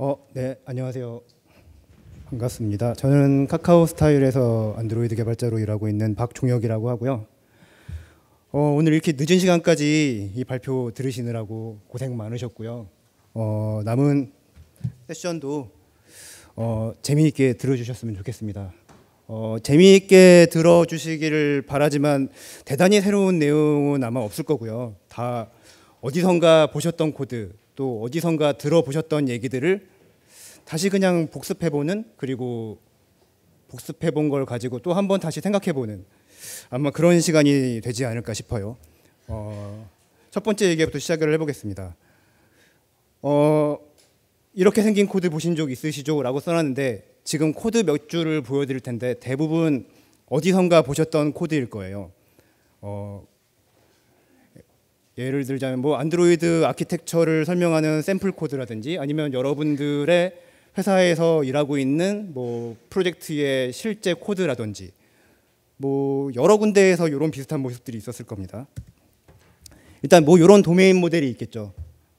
어, 네, 안녕하세요. 반갑습니다. 저는 카카오 스타일에서 안드로이드 개발자로 일하고 있는 박종혁이라고 하고요. 어, 오늘 이렇게 늦은 시간까지 이 발표 들으시느라고 고생 많으셨고요. 어, 남은 세션도 어, 재미있게 들어주셨으면 좋겠습니다. 어, 재미있게 들어주시기를 바라지만 대단히 새로운 내용은 아마 없을 거고요. 다 어디선가 보셨던 코드 또 어디선가 들어보셨던 얘기들을 다시 그냥 복습해보는 그리고 복습해본 걸 가지고 또 한 번 다시 생각해보는 아마 그런 시간이 되지 않을까 싶어요. 어, 첫 번째 얘기부터 시작을 해보겠습니다. 어, 이렇게 생긴 코드 보신 적 있으시죠? 라고 써놨는데 지금 코드 몇 줄을 보여드릴 텐데 대부분 어디선가 보셨던 코드일 거예요. 어, 예를 들자면 뭐 안드로이드 아키텍처를 설명하는 샘플 코드라든지 아니면 여러분들의 회사에서 일하고 있는 뭐 프로젝트의 실제 코드라든지 뭐 여러 군데에서 이런 비슷한 모습들이 있었을 겁니다. 일단 뭐 이런 도메인 모델이 있겠죠.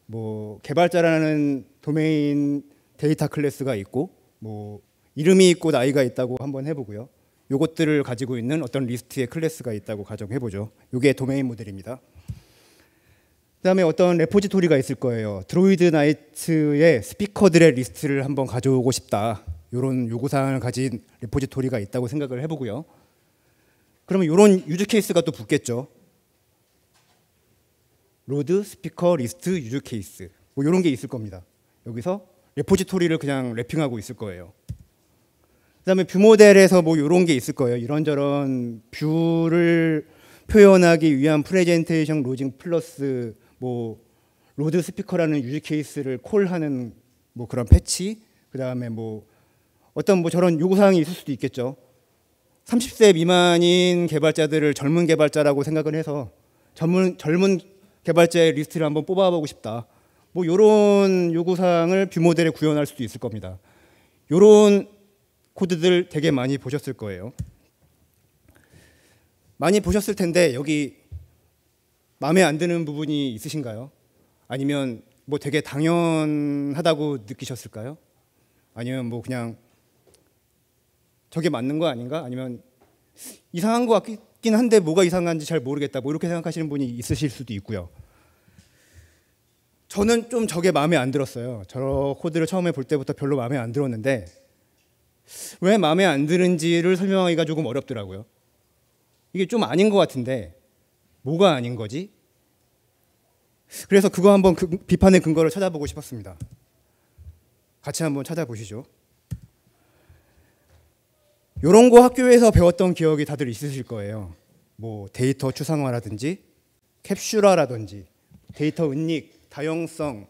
뭐 개발자라는 도메인 데이터 클래스가 있고 뭐 이름이 있고 나이가 있다고 한번 해보고요. 요것들을 가지고 있는 어떤 리스트의 클래스가 있다고 가정해보죠. 이게 도메인 모델입니다. 그다음에 어떤 레포지토리가 있을 거예요. 드로이드 나이트의 스피커들의 리스트를 한번 가져오고 싶다. 이런 요구 사항을 가진 레포지토리가 있다고 생각을 해보고요. 그러면 이런 유즈 케이스가 또 붙겠죠. 로드 스피커 리스트 유즈 케이스 뭐 이런 게 있을 겁니다. 여기서 레포지토리를 그냥 랩핑하고 있을 거예요. 그다음에 뷰 모델에서 뭐 이런 게 있을 거예요. 이런저런 뷰를 표현하기 위한 프레젠테이션 로징 플러스 뭐 로드 스피커라는 유즈 케이스를 콜하는 뭐 그런 패치 그다음에 뭐 어떤 뭐 저런 요구 사항이 있을 수도 있겠죠. 30세 미만인 개발자들을 젊은 개발자라고 생각을 해서 젊은 젊은 개발자의 리스트를 한번 뽑아보고 싶다. 뭐 요런 요구 사항을 뷰 모델에 구현할 수도 있을 겁니다. 요런 코드들 되게 많이 보셨을 거예요. 많이 보셨을 텐데 여기 마음에 안 드는 부분이 있으신가요? 아니면 뭐 되게 당연하다고 느끼셨을까요? 아니면 뭐 그냥 저게 맞는 거 아닌가? 아니면 이상한 것 같긴 한데 뭐가 이상한지 잘 모르겠다. 뭐 이렇게 생각하시는 분이 있으실 수도 있고요. 저는 좀 저게 마음에 안 들었어요. 저 코드를 처음에 볼 때부터 별로 마음에 안 들었는데 왜 마음에 안 드는지를 설명하기가 조금 어렵더라고요. 이게 좀 아닌 것 같은데 뭐가 아닌 거지? 그래서 그거 한번 그 비판의 근거를 찾아보고 싶었습니다. 같이 한번 찾아보시죠. 이런 거 학교에서 배웠던 기억이 다들 있으실 거예요. 뭐 데이터 추상화라든지 캡슐화라든지 데이터 은닉, 다형성,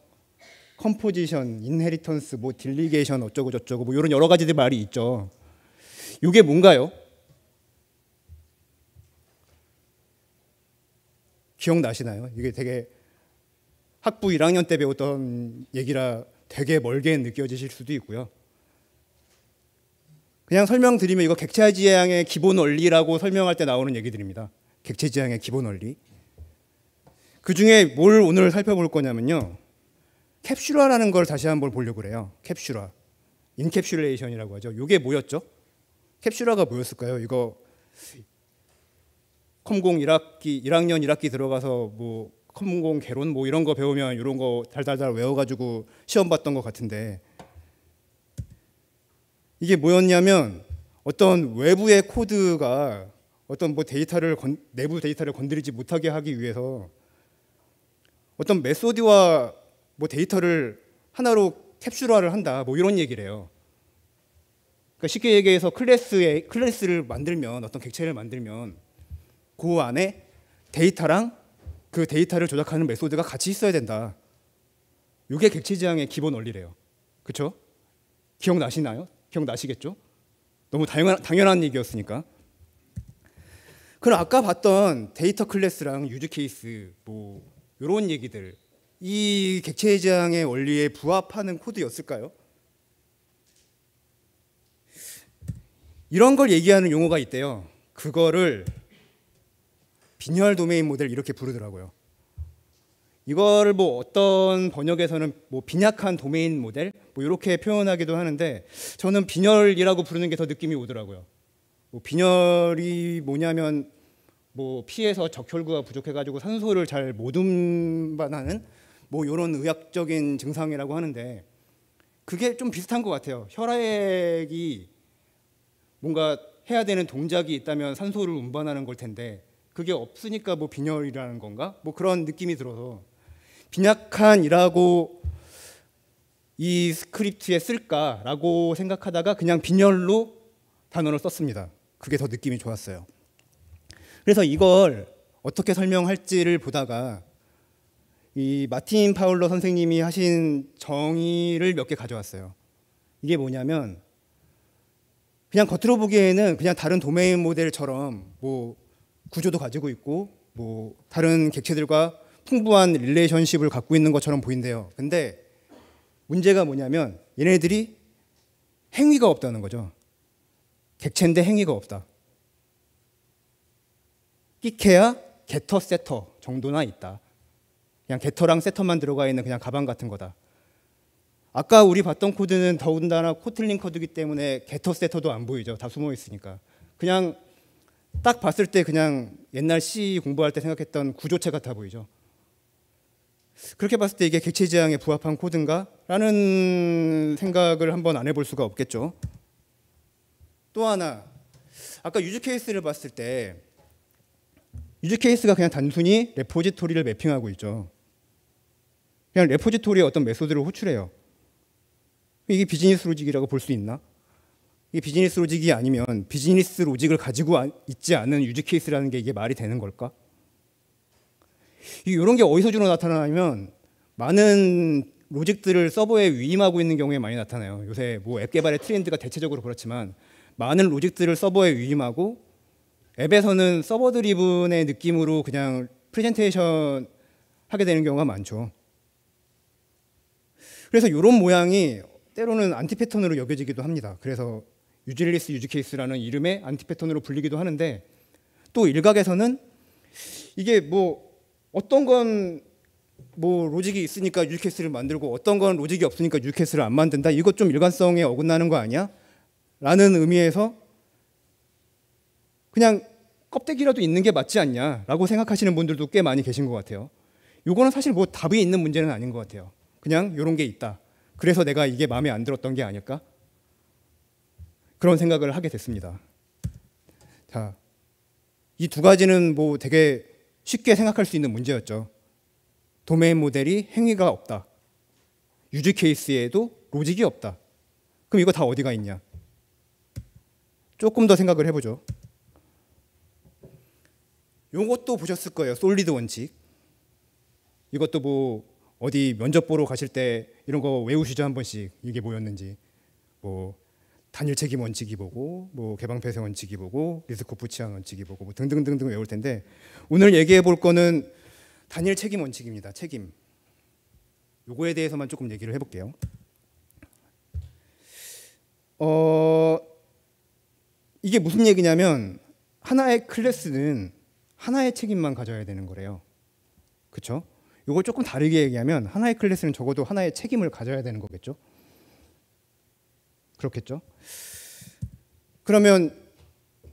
컴포지션, 인헤리턴스, 뭐 딜리게이션 어쩌고 저쩌고 뭐 이런 여러 가지들 말이 있죠. 이게 뭔가요? 기억나시나요? 이게 되게 학부 1학년 때 배웠던 얘기라 되게 멀게 느껴지실 수도 있고요. 그냥 설명드리면 이거 객체 지향의 기본 원리라고 설명할 때 나오는 얘기들입니다. 객체 지향의 기본 원리. 그 중에 뭘 오늘 살펴볼 거냐면요. 캡슐화라는 걸 다시 한번 보려고 그래요. 캡슐화. 인캡슐레이션이라고 하죠. 이게 뭐였죠? 캡슐화가 뭐였을까요? 이거 컴공 1학기 1학년 1학기 들어가서 뭐 컴공 개론 뭐 이런 거 배우면 이런 거 달달달 외워가지고 시험 봤던 것 같은데 이게 뭐였냐면 어떤 외부의 코드가 어떤 뭐 데이터를 건, 내부 데이터를 건드리지 못하게 하기 위해서 어떤 메소드와 뭐 데이터를 하나로 캡슐화를 한다 뭐 이런 얘기를 해요. 그러니까 쉽게 얘기해서 클래스의 클래스를 만들면 어떤 객체를 만들면 그 안에 데이터랑 그 데이터를 조작하는 메소드가 같이 있어야 된다. 이게 객체지향의 기본 원리래요. 그렇죠? 기억나시나요? 기억나시겠죠? 너무 당연한, 당연한 얘기였으니까. 그럼 아까 봤던 데이터 클래스랑 유즈 케이스 뭐 이런 얘기들 이 객체지향의 원리에 부합하는 코드였을까요? 이런 걸 얘기하는 용어가 있대요. 그거를 빈혈 도메인 모델 이렇게 부르더라고요. 이거를 뭐 어떤 번역에서는 뭐 빈약한 도메인 모델 뭐 이렇게 표현하기도 하는데 저는 빈혈이라고 부르는 게 더 느낌이 오더라고요. 뭐 빈혈이 뭐냐면 뭐 피에서 적혈구가 부족해가지고 산소를 잘 못 운반하는 뭐 이런 의학적인 증상이라고 하는데 그게 좀 비슷한 것 같아요. 혈액이 뭔가 해야 되는 동작이 있다면 산소를 운반하는 걸 텐데 그게 없으니까 뭐 빈혈이라는 건가? 뭐 그런 느낌이 들어서 빈약한이라고 이 스크립트에 쓸까라고 생각하다가 그냥 빈혈로 단어를 썼습니다. 그게 더 느낌이 좋았어요. 그래서 이걸 어떻게 설명할지를 보다가 이 마틴 파울러 선생님이 하신 정의를 몇 개 가져왔어요. 이게 뭐냐면 그냥 겉으로 보기에는 그냥 다른 도메인 모델처럼 뭐 구조도 가지고 있고 뭐 다른 객체들과 풍부한 릴레이션십을 갖고 있는 것처럼 보인대요. 근데 문제가 뭐냐면 얘네들이 행위가 없다는 거죠. 객체인데 행위가 없다. 끼케야 개터 세터 정도나 있다. 그냥 개터랑 세터만 들어가 있는 그냥 가방 같은 거다. 아까 우리 봤던 코드는 더군다나 코틀링 코드이기 때문에 개터 세터도 안 보이죠. 다 숨어 있으니까. 그냥 딱 봤을 때 그냥 옛날 시 공부할 때 생각했던 구조체 같아 보이죠. 그렇게 봤을 때 이게 객체 지향에 부합한 코드인가? 라는 생각을 한번 안 해볼 수가 없겠죠. 또 하나, 아까 유즈 케이스를 봤을 때 유즈 케이스가 그냥 단순히 레포지토리를 매핑하고 있죠. 그냥 레포지토리에 어떤 메소드를 호출해요. 이게 비즈니스 로직이라고 볼 수 있나? 이 비즈니스 로직이 아니면 비즈니스 로직을 가지고 있지 않은 유지 케이스라는 게 이게 말이 되는 걸까? 이런 게 어디서 주로 나타나냐면 많은 로직들을 서버에 위임하고 있는 경우에 많이 나타나요. 요새 뭐 앱 개발의 트렌드가 대체적으로 그렇지만 많은 로직들을 서버에 위임하고 앱에서는 서버 드리븐의 느낌으로 그냥 프레젠테이션 하게 되는 경우가 많죠. 그래서 이런 모양이 때로는 안티 패턴으로 여겨지기도 합니다. 그래서 유질리스 유즈 케이스라는 이름의 안티 패턴으로 불리기도 하는데 또 일각에서는 이게 뭐 어떤 건 뭐 로직이 있으니까 유즈 케이스를 만들고 어떤 건 로직이 없으니까 유즈 케이스를 안 만든다. 이것 좀 일관성에 어긋나는 거 아니야? 라는 의미에서 그냥 껍데기라도 있는 게 맞지 않냐라고 생각하시는 분들도 꽤 많이 계신 것 같아요. 요거는 사실 뭐 답이 있는 문제는 아닌 것 같아요. 그냥 요런 게 있다. 그래서 내가 이게 마음에 안 들었던 게 아닐까? 그런 생각을 하게 됐습니다. 자, 이 두 가지는 뭐 되게 쉽게 생각할 수 있는 문제였죠. 도메인 모델이 행위가 없다. 유즈 케이스에도 로직이 없다. 그럼 이거 다 어디가 있냐? 조금 더 생각을 해보죠. 요것도 보셨을 거예요. 솔리드 원칙. 이것도 뭐 어디 면접 보러 가실 때 이런 거 외우시죠 한 번씩 이게 뭐였는지 뭐 단일 책임 원칙이 보고 뭐 개방 폐쇄 원칙이 보고 리스크프 치안 원칙이 보고 뭐 등등등등 외울 텐데 오늘 얘기해 볼 거는 단일 책임 원칙입니다. 책임. 요거에 대해서만 조금 얘기를 해 볼게요. 어 이게 무슨 얘기냐면 하나의 클래스는 하나의 책임만 가져야 되는 거래요. 그렇죠? 요걸 조금 다르게 얘기하면 하나의 클래스는 적어도 하나의 책임을 가져야 되는 거겠죠? 그렇겠죠? 그러면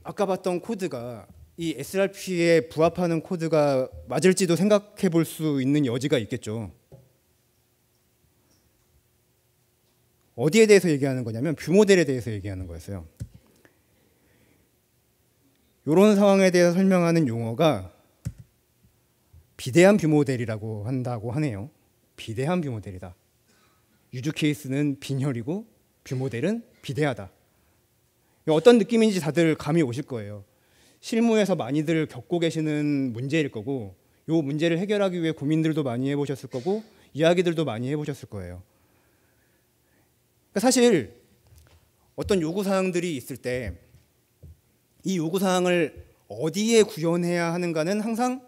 아까 봤던 코드가 이 SRP에 부합하는 코드가 맞을지도 생각해 볼 수 있는 여지가 있겠죠. 어디에 대해서 얘기하는 거냐면 뷰 모델에 대해서 얘기하는 거였어요. 이런 상황에 대해서 설명하는 용어가 비대한 뷰 모델이라고 한다고 하네요. 비대한 뷰 모델이다. 유즈 케이스는 빈혈이고 뷰모델은 비대하다. 어떤 느낌인지 다들 감이 오실 거예요. 실무에서 많이들 겪고 계시는 문제일 거고 이 문제를 해결하기 위해 고민들도 많이 해보셨을 거고 이야기들도 많이 해보셨을 거예요. 그러니까 사실 어떤 요구 사항들이 있을 때 이 요구 사항을 어디에 구현해야 하는가는 항상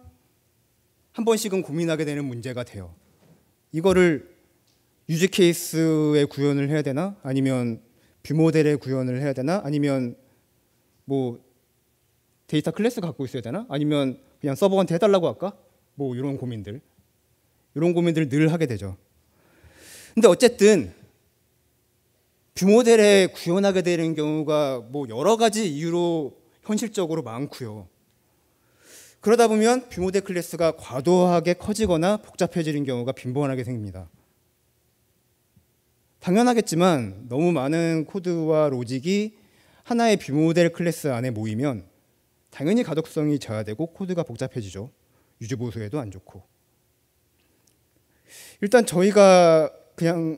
한 번씩은 고민하게 되는 문제가 돼요. 이거를 유지 케이스의 구현을 해야 되나 아니면 뷰모델의 구현을 해야 되나 아니면 뭐 데이터 클래스 갖고 있어야 되나 아니면 그냥 서버한테 해달라고 할까 뭐 이런 고민들 이런 고민들을 늘 하게 되죠 근데 어쨌든 뷰모델에 구현하게 되는 경우가 뭐 여러 가지 이유로 현실적으로 많고요 그러다 보면 뷰모델 클래스가 과도하게 커지거나 복잡해지는 경우가 빈번하게 생깁니다 당연하겠지만 너무 많은 코드와 로직이 하나의 비모델 클래스 안에 모이면 당연히 가독성이 저하되고 코드가 복잡해지죠. 유지 보수에도 안 좋고. 일단 저희가 그냥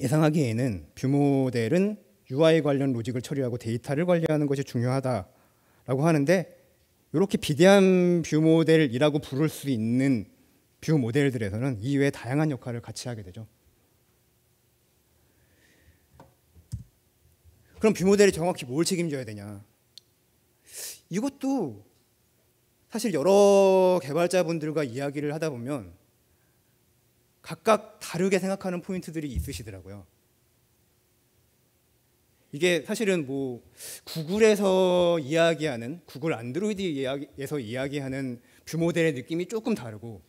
예상하기에는 뷰모델은 UI 관련 로직을 처리하고 데이터를 관리하는 것이 중요하다라고 하는데 이렇게 비대한 뷰 모델이라고 부를 수 있는 뷰 모델들에서는 이외에 다양한 역할을 같이 하게 되죠. 그럼 비모델이 정확히 뭘 책임져야 되냐? 이것도 사실 여러 개발자분들과 이야기를 하다 보면 각각 다르게 생각하는 포인트들이 있으시더라고요. 이게 사실은 뭐 구글에서 이야기하는 구글 안드로이드에서 이야기하는 뷰모델의 느낌이 조금 다르고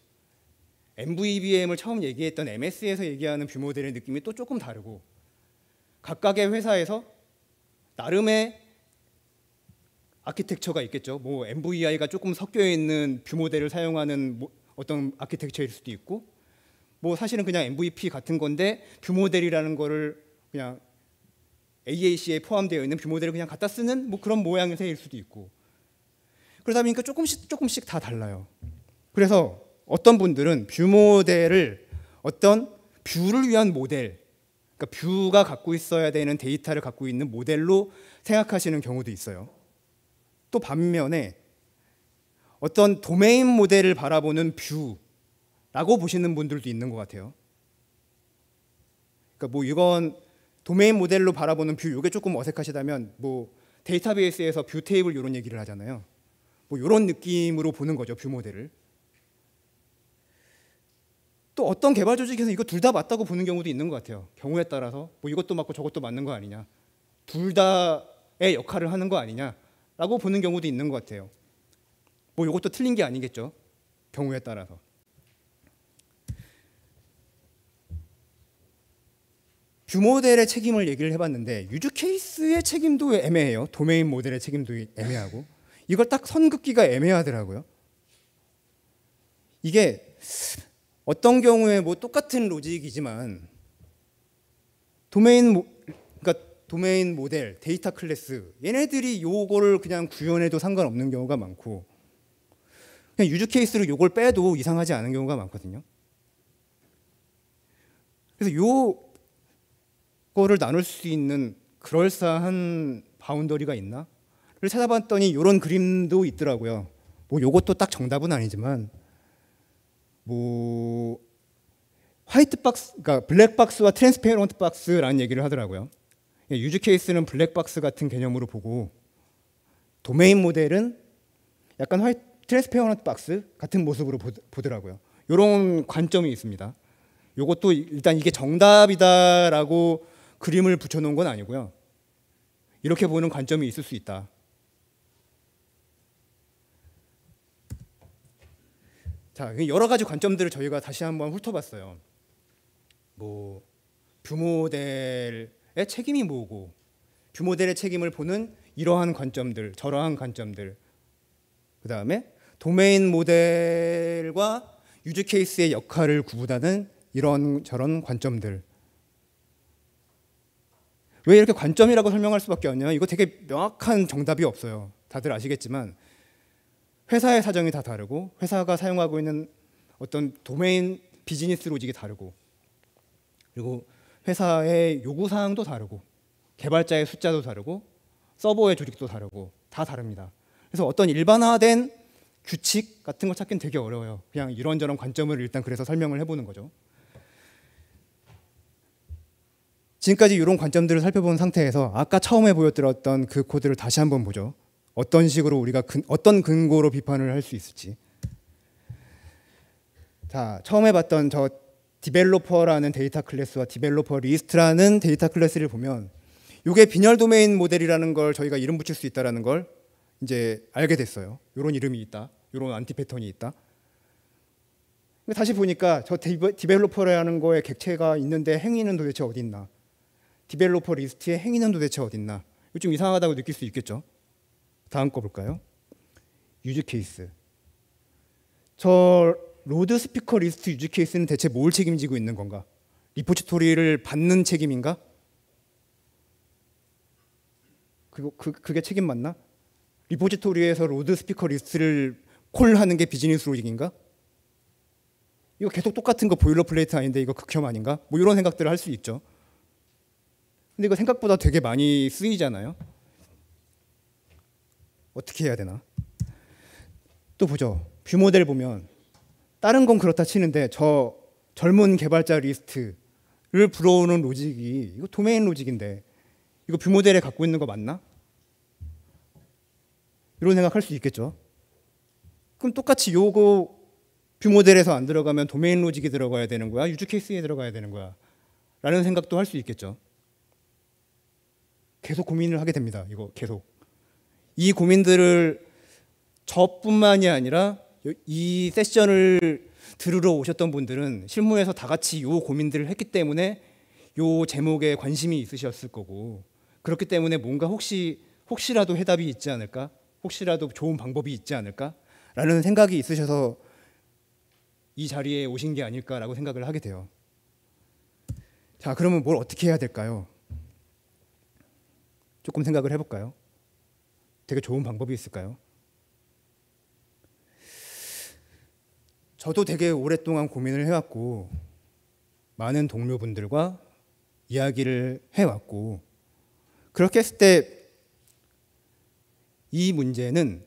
MVBM을 처음 얘기했던 MS에서 얘기하는 뷰모델의 느낌이 또 조금 다르고 각각의 회사에서 나름의 아키텍처가 있겠죠. 뭐 MVI가 조금 섞여 있는 뷰모델을 사용하는 뭐 어떤 아키텍처일 수도 있고 뭐 사실은 그냥 MVP 같은 건데 뷰모델이라는 거를 그냥 AAC에 포함되어 있는 뷰모델을 그냥 갖다 쓰는 뭐 그런 모양 새일 수도 있고 그러다 보니까 조금씩 조금씩 다 달라요. 그래서 어떤 분들은 뷰모델을 어떤 뷰를 위한 모델 그러니까 뷰가 갖고 있어야 되는 데이터를 갖고 있는 모델로 생각하시는 경우도 있어요. 또 반면에 어떤 도메인 모델을 바라보는 뷰라고 보시는 분들도 있는 것 같아요. 그러니까 뭐 이건 도메인 모델로 바라보는 뷰 이게 조금 어색하시다면 뭐 데이터베이스에서 뷰 테이블 이런 얘기를 하잖아요. 뭐 이런 느낌으로 보는 거죠 뷰 모델을. 또 어떤 개발 조직에서 이거 둘 다 맞다고 보는 경우도 있는 것 같아요. 경우에 따라서 뭐 이것도 맞고 저것도 맞는 거 아니냐, 둘 다의 역할을 하는 거 아니냐라고 보는 경우도 있는 것 같아요. 뭐 이것도 틀린 게 아니겠죠. 경우에 따라서. 규모델의 책임을 얘기를 해봤는데 유즈 케이스의 책임도 애매해요. 도메인 모델의 책임도 애매하고 이걸 딱 선긋기가 애매하더라고요. 이게 어떤 경우에 뭐 똑같은 로직이지만 도메인 모, 그러니까 도메인 모델, 데이터 클래스 얘네들이 요거를 그냥 구현해도 상관없는 경우가 많고 그냥 유즈 케이스로 요걸 빼도 이상하지 않은 경우가 많거든요. 그래서 요거를 나눌 수 있는 그럴싸한 바운더리가 있나를 찾아봤더니 요런 그림도 있더라고요. 뭐 요것도 딱 정답은 아니지만 뭐 화이트 박스, 그러니까 블랙 박스와 트랜스페어런트 박스라는 얘기를 하더라고요. 예, 유즈 케이스는 블랙 박스 같은 개념으로 보고 도메인 모델은 약간 화이 트랜스페어런트 박스 같은 모습으로 보, 더라고요 이런 관점이 있습니다. 이것도 일단 이게 정답이다라고 그림을 붙여놓은 건 아니고요. 이렇게 보는 관점이 있을 수 있다. 자, 그 여러 가지 관점들을 저희가 다시 한번 훑어봤어요. 뭐 뷰모델의 책임이 뭐고 뷰모델의 책임을 보는 이러한 관점들, 저러한 관점들. 그다음에 도메인 모델과 유즈 케이스의 역할을 구분하는 이런 저런 관점들. 왜 이렇게 관점이라고 설명할 수밖에 없냐? 이거 되게 명확한 정답이 없어요. 다들 아시겠지만 회사의 사정이 다 다르고 회사가 사용하고 있는 어떤 도메인 비즈니스 로직이 다르고 그리고 회사의 요구 사항도 다르고 개발자의 숫자도 다르고 서버의 조직도 다르고 다 다릅니다. 그래서 어떤 일반화된 규칙 같은 걸 찾긴 되게 어려워요. 그냥 이런저런 관점을 일단 그래서 설명을 해보는 거죠. 지금까지 이런 관점들을 살펴본 상태에서 아까 처음에 보여드렸던 그 코드를 다시 한번 보죠. 어떤 식으로 우리가 근, 어떤 근거로 비판을 할 수 있을지. 자, 처음에 봤던 저 디벨로퍼라는 데이터 클래스와 디벨로퍼 리스트라는 데이터 클래스를 보면 이게 빈혈 도메인 모델이라는 걸 저희가 이름 붙일 수 있다라는 걸 이제 알게 됐어요. 요런 이름이 있다. 요런 안티 패턴이 있다. 근데 다시 보니까 저 디벨로퍼라는 거에 객체가 있는데 행위는 도대체 어디 있나? 디벨로퍼 리스트에 행위는 도대체 어디 있나? 이좀 이상하다고 느낄 수 있겠죠. 다음 거 볼까요? 유즈 케이스. 저 로드 스피커 리스트 유즈 케이스는 대체 뭘 책임지고 있는 건가? 리포지토리를 받는 책임인가? 그거 그, 그게 책임 맞나? 리포지토리에서 로드 스피커 리스트를 콜하는 게 비즈니스 로직인가? 이거 계속 똑같은 거 보일러플레이트 아닌데 이거 극혐 아닌가? 뭐 이런 생각들을 할 수 있죠. 근데 이거 생각보다 되게 많이 쓰이잖아요. 어떻게 해야 되나? 또 보죠. 뷰모델 보면 다른 건 그렇다 치는데 저 젊은 개발자 리스트를 불어오는 로직이 이거 도메인 로직인데 이거 뷰모델에 갖고 있는 거 맞나? 이런 생각할 수 있겠죠. 그럼 똑같이 요거 뷰모델에서 안 들어가면 도메인 로직이 들어가야 되는 거야? 유즈 케이스에 들어가야 되는 거야? 라는 생각도 할 수 있겠죠. 계속 고민을 하게 됩니다. 이거 계속. 이 고민들을 저뿐만이 아니라 이 세션을 들으러 오셨던 분들은 실무에서 다 같이 이 고민들을 했기 때문에 이 제목에 관심이 있으셨을 거고 그렇기 때문에 뭔가 혹시 혹시라도 해답이 있지 않을까? 혹시라도 좋은 방법이 있지 않을까? 라는 생각이 있으셔서 이 자리에 오신 게 아닐까라고 생각을 하게 돼요. 자, 그러면 뭘 어떻게 해야 될까요? 조금 생각을 해볼까요? 되게 좋은 방법이 있을까요? 저도 되게 오랫동안 고민을 해왔고 많은 동료분들과 이야기를 해왔고 그렇게 했을 때 이 문제는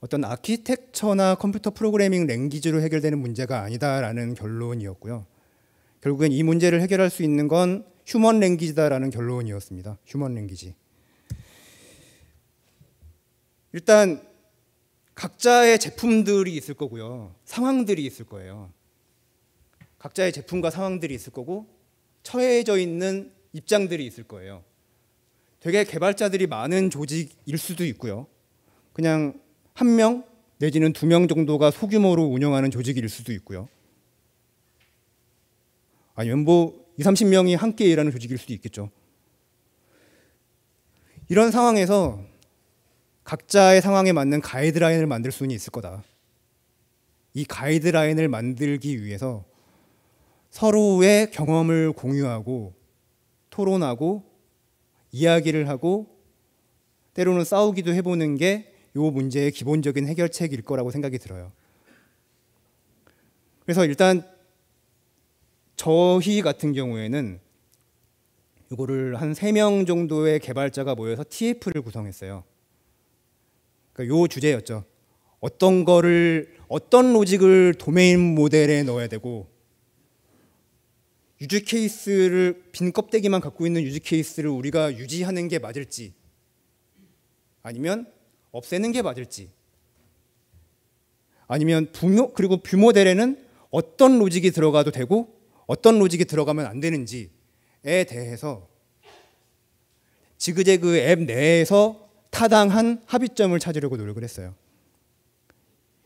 어떤 아키텍처나 컴퓨터 프로그래밍 랭귀지로 해결되는 문제가 아니다라는 결론이었고요. 결국엔 이 문제를 해결할 수 있는 건 휴먼 랭귀지다라는 결론이었습니다. 휴먼 랭귀지. 일단 각자의 제품들이 있을 거고요. 상황들이 있을 거예요. 각자의 제품과 상황들이 있을 거고 처해져 있는 입장들이 있을 거예요. 되게 개발자들이 많은 조직일 수도 있고요. 그냥 한 명 내지는 두 명 정도가 소규모로 운영하는 조직일 수도 있고요. 아니면 뭐 2, 30명이 함께 일하는 조직일 수도 있겠죠. 이런 상황에서 각자의 상황에 맞는 가이드라인을 만들 수는 있을 거다. 이 가이드라인을 만들기 위해서 서로의 경험을 공유하고 토론하고 이야기를 하고 때로는 싸우기도 해보는 게 이 문제의 기본적인 해결책일 거라고 생각이 들어요. 그래서 일단 저희 같은 경우에는 이거를 한 세 명 정도의 개발자가 모여서 TF를 구성했어요. 그러니까 요 주제였죠. 어떤 거를 어떤 로직을 도메인 모델에 넣어야 되고 유지 케이스를 빈 껍데기만 갖고 있는 유지 케이스를 우리가 유지하는 게 맞을지 아니면 없애는 게 맞을지 아니면 부모 그리고 뷰모델에는 어떤 로직이 들어가도 되고 어떤 로직이 들어가면 안 되는지에 대해서 지그재그 앱 내에서 타당한 합의점을 찾으려고 노력을 했어요.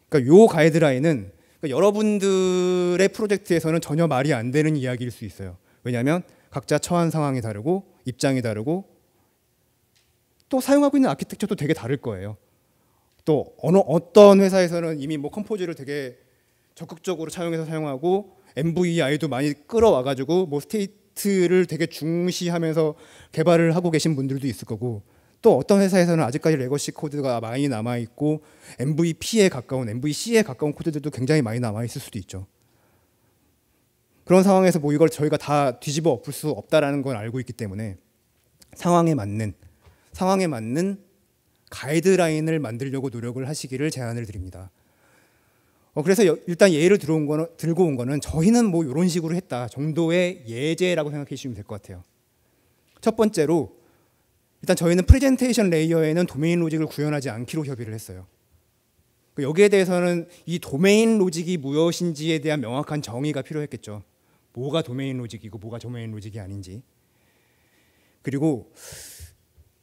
그러니까 요 가이드라인은 그러니까 여러분들의 프로젝트에서는 전혀 말이 안 되는 이야기일 수 있어요. 왜냐하면 각자 처한 상황이 다르고 입장이 다르고 또 사용하고 있는 아키텍처도 되게 다를 거예요. 또 어느 어떤 회사에서는 이미 뭐 컴포즈를 되게 적극적으로 차용해서 사용하고 MVI도 많이 끌어와 가지고 뭐 스테이트를 되게 중시하면서 개발을 하고 계신 분들도 있을 거고 또 어떤 회사에서는 아직까지 레거시 코드가 많이 남아 있고 MVP에 가까운 MVC에 가까운 코드들도 굉장히 많이 남아 있을 수도 있죠. 그런 상황에서 뭐 이걸 저희가 다 뒤집어 엎을 수 없다라는 건 알고 있기 때문에 상황에 맞는 상황에 맞는 가이드라인을 만들려고 노력을 하시기를 제안을 드립니다. 어 그래서 여, 일단 예를 들어온 거는 들고 온 거는 저희는 뭐 이런 식으로 했다 정도의 예제라고 생각해 주시면 될 것 같아요. 첫 번째로 일단 저희는 프레젠테이션 레이어에는 도메인 로직을 구현하지 않기로 협의를 했어요. 그 여기에 대해서는 이 도메인 로직이 무엇인지에 대한 명확한 정의가 필요했겠죠. 뭐가 도메인 로직이고 뭐가 도메인 로직이 아닌지. 그리고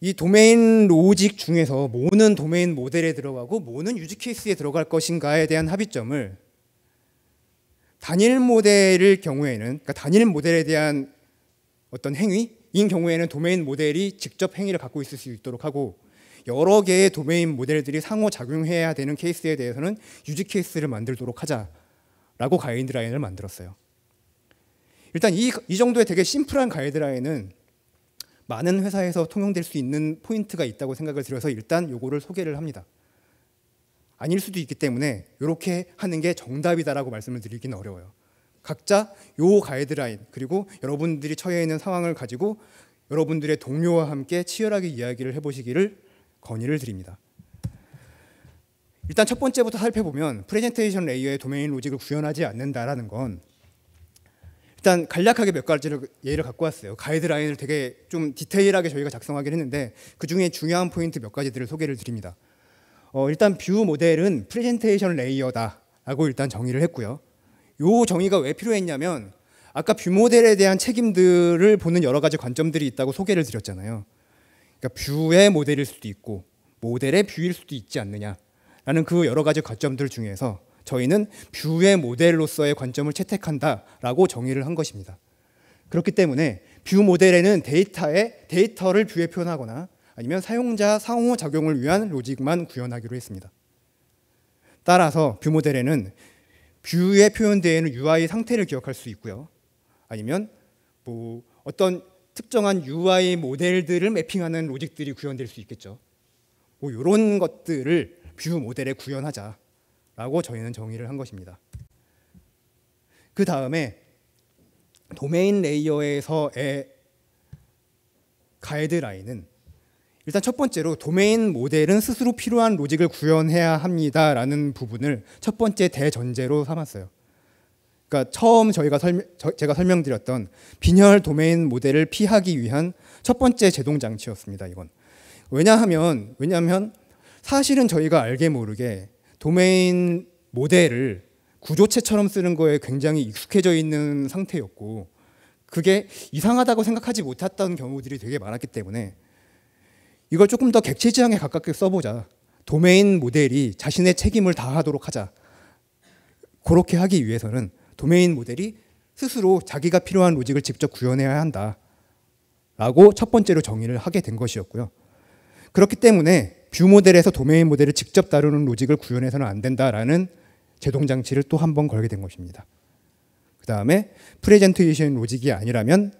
이 도메인 로직 중에서 뭐는 도메인 모델에 들어가고 뭐는 유지 케이스에 들어갈 것인가에 대한 합의점을 단일 모델일 경우에는 그러니까 단일 모델에 대한 어떤 행위 인 경우에는 도메인 모델이 직접 행위를 갖고 있을 수 있도록 하고 여러 개의 도메인 모델들이 상호 작용해야 되는 케이스에 대해서는 유지 케이스를 만들도록 하자라고 가이드라인을 만들었어요. 일단 이, 이 정도의 되게 심플한 가이드라인은 많은 회사에서 통용될 수 있는 포인트가 있다고 생각을 들어서 일단 요거를 소개를 합니다. 아닐 수도 있기 때문에 이렇게 하는 게 정답이다라고 말씀을 드리기는 어려워요. 각자 요 가이드라인 그리고 여러분들이 처해 있는 상황을 가지고 여러분들의 동료와 함께 치열하게 이야기를 해보시기를 건의를 드립니다. 일단 첫 번째부터 살펴보면 프레젠테이션 레이어의 도메인 로직을 구현하지 않는다라는 건 일단 간략하게 몇 가지를 예를 갖고 왔어요. 가이드라인을 되게 좀 디테일하게 저희가 작성하긴 했는데 그 중에 중요한 포인트 몇 가지들을 소개를 드립니다. 어, 일단 뷰 모델은 프레젠테이션 레이어다라고 일단 정의를 했고요. 요 정의가 왜 필요했냐면 아까 뷰모델에 대한 책임들을 보는 여러 가지 관점들이 있다고 소개를 드렸잖아요. 그러니까 뷰의 모델일 수도 있고 모델의 뷰일 수도 있지 않느냐라는 그 여러 가지 관점들 중에서 저희는 뷰의 모델로서의 관점을 채택한다라고 정의를 한 것입니다. 그렇기 때문에 뷰 모델에는 데이터에 데이터를 뷰에 표현하거나 아니면 사용자 상호작용을 위한 로직만 구현하기로 했습니다. 따라서 뷰 모델에는 뷰에 표현되어 있는 UI 상태를 기억할 수 있고요. 아니면 뭐 어떤 특정한 UI 모델들을 매핑하는 로직들이 구현될 수 있겠죠. 뭐 이런 것들을 뷰 모델에 구현하자라고 저희는 정의를 한 것입니다. 그 다음에 도메인 레이어에서의 가이드라인은 일단 첫 번째로 도메인 모델은 스스로 필요한 로직을 구현해야 합니다라는 부분을 첫 번째 대전제로 삼았어요. 그러니까 처음 저희가 설명, 제가 설명드렸던 빈혈 도메인 모델을 피하기 위한 첫 번째 제동 장치였습니다. 이건 왜냐하면 왜냐하면 사실은 저희가 알게 모르게 도메인 모델을 구조체처럼 쓰는 거에 굉장히 익숙해져 있는 상태였고 그게 이상하다고 생각하지 못했던 경우들이 되게 많았기 때문에 이걸 조금 더 객체지향에 가깝게 써보자. 도메인 모델이 자신의 책임을 다하도록 하자. 그렇게 하기 위해서는 도메인 모델이 스스로 자기가 필요한 로직을 직접 구현해야 한다. 라고 첫 번째로 정의를 하게 된 것이었고요. 그렇기 때문에 뷰 모델에서 도메인 모델을 직접 다루는 로직을 구현해서는 안 된다라는 제동 장치를 또 한 번 걸게 된 것입니다. 그 다음에 프레젠테이션 로직이 아니라면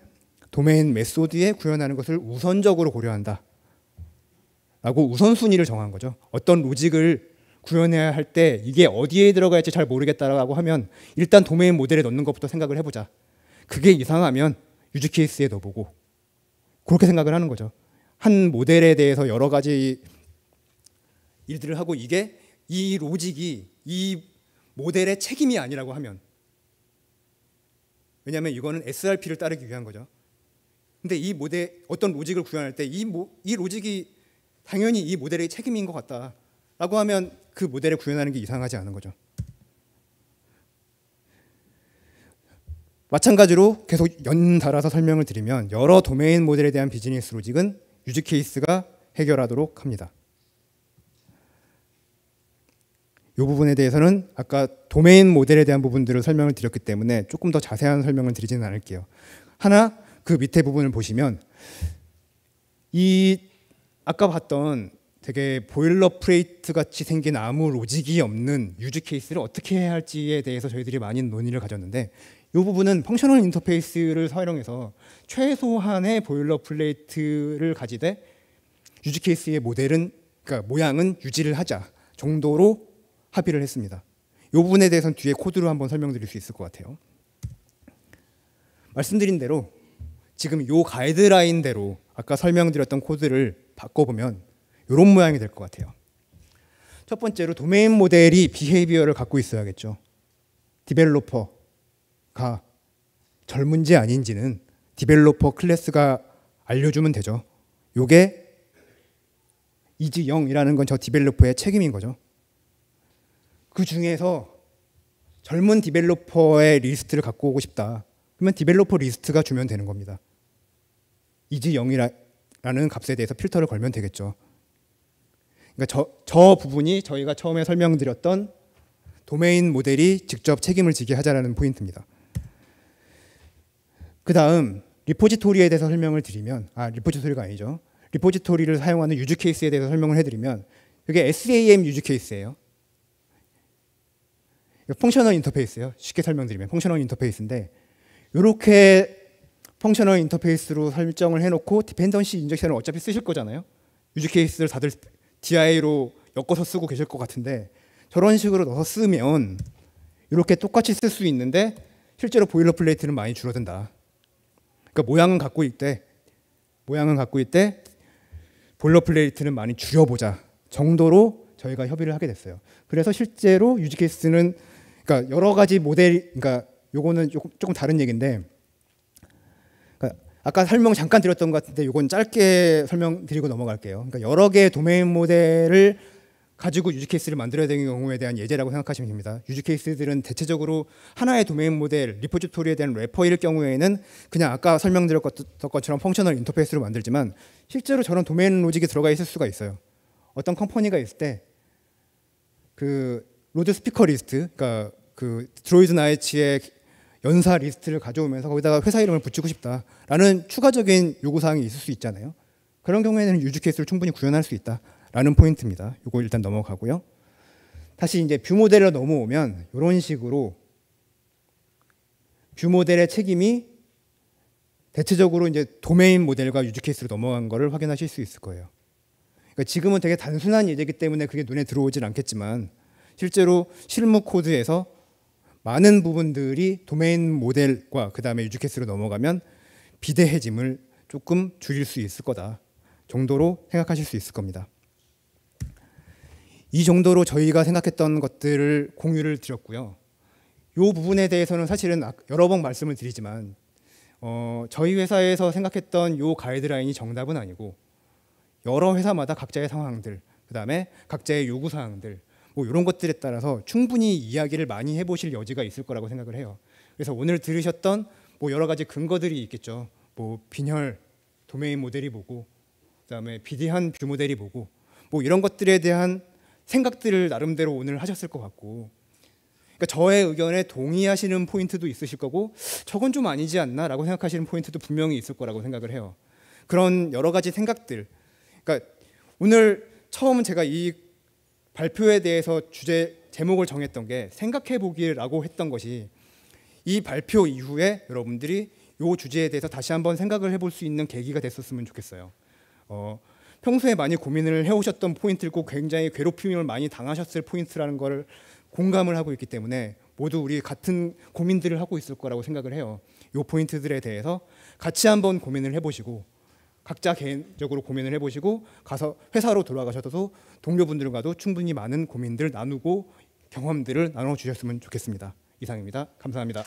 도메인 메소드에 구현하는 것을 우선적으로 고려한다. 라고 우선순위를 정한 거죠. 어떤 로직을 구현해야 할 때 이게 어디에 들어갈지잘 모르겠다라고 하면 일단 도메인 모델에 넣는 것부터 생각을 해보자. 그게 이상하면 유지 케이스에 넣어보고 그렇게 생각을 하는 거죠. 한 모델에 대해서 여러 가지 일들을 하고 이게 이 로직이 이 모델의 책임이 아니라고 하면 왜냐하면 이거는 SRP를 따르기 위한 거죠. 근데 이 모델 어떤 로직을 구현할 때이이 로직이 당연히 이 모델의 책임인 것 같다라고 하면 그 모델을 구현하는 게 이상하지 않은 거죠. 마찬가지로 계속 연달아서 설명을 드리면 여러 도메인 모델에 대한 비즈니스 로직은 유지 케이스가 해결하도록 합니다. 이 부분에 대해서는 아까 도메인 모델에 대한 부분들을 설명을 드렸기 때문에 조금 더 자세한 설명을 드리지는 않을게요. 하나 그 밑에 부분을 보시면 이 아까 봤던 되게 보일러 플레이트 같이 생긴 아무 로직이 없는 유즈 케이스를 어떻게 해야 할지에 대해서 저희들이 많이 논의를 가졌는데 이 부분은 펑셔널 인터페이스를 활용해서 최소한의 보일러 플레이트를 가지되 유즈 케이스의 모델은 그러니까 모양은 유지를 하자 정도로 합의를 했습니다. 이 부분에 대해서는 뒤에 코드로 한번 설명드릴 수 있을 것 같아요. 말씀드린 대로 지금 이 가이드라인대로 아까 설명드렸던 코드를 바꿔보면 이런 모양이 될 것 같아요. 첫 번째로 도메인 모델이 비헤이비어를 갖고 있어야겠죠. 디벨로퍼가 젊은지 아닌지는 디벨로퍼 클래스가 알려주면 되죠. 요게 이지 0이라는 건 저 디벨로퍼의 책임인 거죠. 그 중에서 젊은 디벨로퍼의 리스트를 갖고 오고 싶다. 그러면 디벨로퍼 리스트가 주면 되는 겁니다. 이지 0이라 라는 값에 대해서 필터를 걸면 되겠죠. 그러니까 저, 저 부분이 저희가 처음에 설명드렸던 도메인 모델이 직접 책임을 지게 하자라는 포인트입니다. 그 다음 리포지토리에 대해서 설명을 드리면 아 리포지토리가 아니죠. 리포지토리를 사용하는 유즈 케이스에 대해서 설명을 해드리면 이게 SAM 유즈 케이스예요. 펑셔널 인터페이스예요. 쉽게 설명드리면 펑셔널 인터페이스인데 이렇게 펑셔널 인터페이스로 설정을 해놓고 디펜던시 인젝션을 어차피 쓰실 거잖아요. 유지 케이스를 다들 DI로 엮어서 쓰고 계실 것 같은데 저런 식으로 넣어서 쓰면 이렇게 똑같이 쓸 수 있는데 실제로 보일러플레이트는 많이 줄어든다. 그러니까 모양은 갖고 있대. 모양은 갖고 있대. 보일러플레이트는 많이 줄여보자 정도로 저희가 협의를 하게 됐어요. 그래서 실제로 유지 케이스는 그러니까 여러 가지 모델 그러니까 요거는 조금 다른 얘기인데 아까 설명 잠깐 드렸던 것 같은데 이건 짧게 설명드리고 넘어갈게요. 그러니까 여러 개의 도메인 모델을 가지고 유즈 케이스를 만들어야 되는 경우에 대한 예제라고 생각하시면 됩니다. 유즈 케이스들은 대체적으로 하나의 도메인 모델, 리포지토리에 대한 래퍼일 경우에는 그냥 아까 설명드렸던 것처럼 펑셔널 인터페이스로 만들지만 실제로 저런 도메인 로직이 들어가 있을 수가 있어요. 어떤 컴퍼니가 있을 때 그 로드 스피커 리스트, 그러니까 그 드로이드 나이츠의 연사 리스트를 가져오면서 거기다가 회사 이름을 붙이고 싶다라는 추가적인 요구사항이 있을 수 있잖아요. 그런 경우에는 유지 케이스를 충분히 구현할 수 있다라는 포인트입니다. 이거 일단 넘어가고요. 다시 이제 뷰 모델로 넘어오면 이런 식으로 뷰 모델의 책임이 대체적으로 이제 도메인 모델과 유지 케이스로 넘어간 것을 확인하실 수 있을 거예요. 그러니까 지금은 되게 단순한 예제이기 때문에 그게 눈에 들어오질 않겠지만 실제로 실무 코드에서 많은 부분들이 도메인 모델과 그 다음에 유즈캐스로 넘어가면 비대해짐을 조금 줄일 수 있을 거다 정도로 생각하실 수 있을 겁니다. 이 정도로 저희가 생각했던 것들을 공유를 드렸고요. 이 부분에 대해서는 사실은 아, 여러 번 말씀을 드리지만 어, 저희 회사에서 생각했던 이 가이드라인이 정답은 아니고 여러 회사마다 각자의 상황들, 그 다음에 각자의 요구 사항들, 뭐 이런 것들에 따라서 충분히 이야기를 많이 해보실 여지가 있을 거라고 생각을 해요. 그래서 오늘 들으셨던 뭐 여러 가지 근거들이 있겠죠. 뭐 빈혈 도메인 모델이 보고 그다음에 비대한 뷰 모델이 보고 뭐 이런 것들에 대한 생각들을 나름대로 오늘 하셨을 것 같고 그러니까 저의 의견에 동의하시는 포인트도 있으실 거고 저건 좀 아니지 않나라고 생각하시는 포인트도 분명히 있을 거라고 생각을 해요. 그런 여러 가지 생각들. 그러니까 오늘 처음 제가 이 발표에 대해서 주제 제목을 정했던 게 생각해 보기라고 했던 것이 이 발표 이후에 여러분들이 이 주제에 대해서 다시 한번 생각을 해볼 수 있는 계기가 됐었으면 좋겠어요. 어, 평소에 많이 고민을 해오셨던 포인트고 굉장히 괴롭힘을 많이 당하셨을 포인트라는 걸 공감을 하고 있기 때문에 모두 우리 같은 고민들을 하고 있을 거라고 생각을 해요. 이 포인트들에 대해서 같이 한번 고민을 해보시고 각자 개인적으로 고민을 해보시고 가서 회사로 돌아가셔서 동료분들과도 충분히 많은 고민들 나누고 경험들을 나눠주셨으면 좋겠습니다. 이상입니다. 감사합니다.